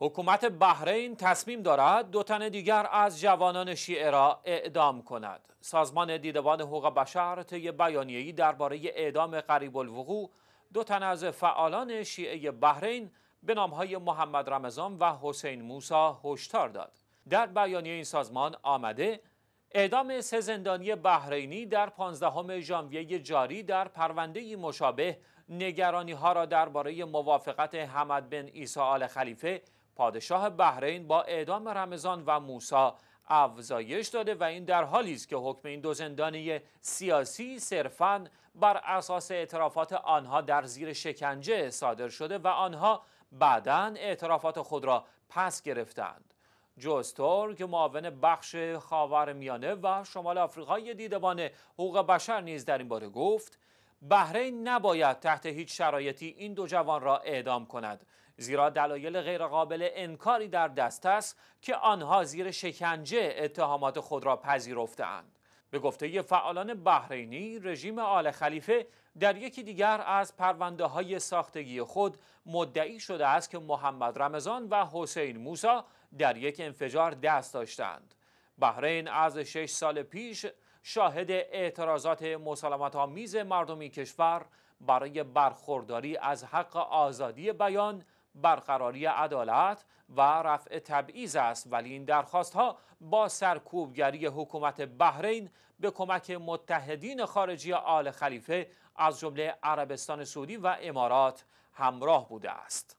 حکومت بحرین تصمیم دارد دو تن دیگر از جوانان شیعه را اعدام کند. سازمان دیدبان حقوق بشر طی بیانیه‌ای درباره اعدام قریب الوقوع دو تن از فعالان شیعه بحرین به نامهای محمد رمضان و حسین موسا هشدار داد. در بیانیه این سازمان آمده اعدام سه زندانی بحرینی در 15 ژانویه جاری در پرونده مشابه نگرانی ها را درباره موافقت حمد بن عیسی آل خلیفه پادشاه بحرین با اعدام رمضان و موسا افزایش داده و این در حالی است که حکم این دو زندانی سیاسی صرفا بر اساس اعترافات آنها در زیر شکنجه صادر شده و آنها بعدا اعترافات خود را پس گرفتند جوستور که معاون بخش خاورمیانه و شمال آفریقای دیدبان حقوق بشر نیز در این باره گفت بحرین نباید تحت هیچ شرایطی این دو جوان را اعدام کند زیرا دلایل غیرقابل انکاری در دست است که آنها زیر شکنجه اتهامات خود را پذیرفتهاند به گفته فعالان بحرینی رژیم آل خلیفه در یکی دیگر از پرونده های ساختگی خود مدعی شده است که محمد رمضان و حسین موسا در یک انفجار دست داشتند بحرین از شش سال پیش شاهد اعتراضات مسالمت آمیز مردمی کشور برای برخورداری از حق آزادی بیان برقراری عدالت و رفع تبعیض است ولی این درخواست ها با سرکوبگری حکومت بحرین به کمک متحدین خارجی آل خلیفه از جمله عربستان سعودی و امارات همراه بوده است